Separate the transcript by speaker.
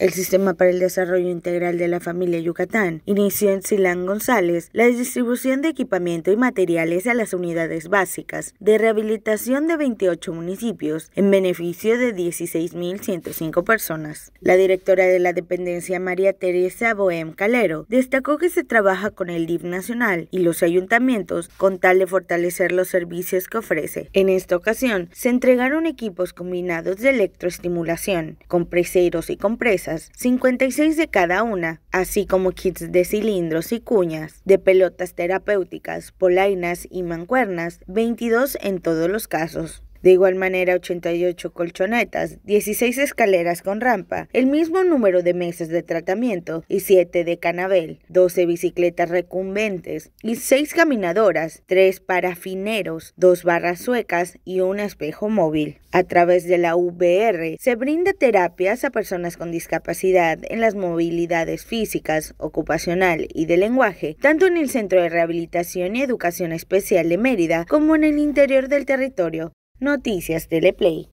Speaker 1: El Sistema para el Desarrollo Integral de la Familia Yucatán inició en Silán González la distribución de equipamiento y materiales a las unidades básicas de rehabilitación de 28 municipios en beneficio de 16.105 personas. La directora de la dependencia María Teresa Bohem Calero destacó que se trabaja con el DIF nacional y los ayuntamientos con tal de fortalecer los servicios que ofrece. En esta ocasión se entregaron equipos combinados de electroestimulación, compreseros y compresas 56 de cada una, así como kits de cilindros y cuñas, de pelotas terapéuticas, polainas y mancuernas, 22 en todos los casos. De igual manera, 88 colchonetas, 16 escaleras con rampa, el mismo número de mesas de tratamiento y 7 de canabel, 12 bicicletas recumbentes y 6 caminadoras, 3 parafineros, 2 barras suecas y un espejo móvil. A través de la VR se brinda terapias a personas con discapacidad en las movilidades físicas, ocupacional y de lenguaje, tanto en el Centro de Rehabilitación y Educación Especial de Mérida como en el interior del territorio, Noticias Teleplay.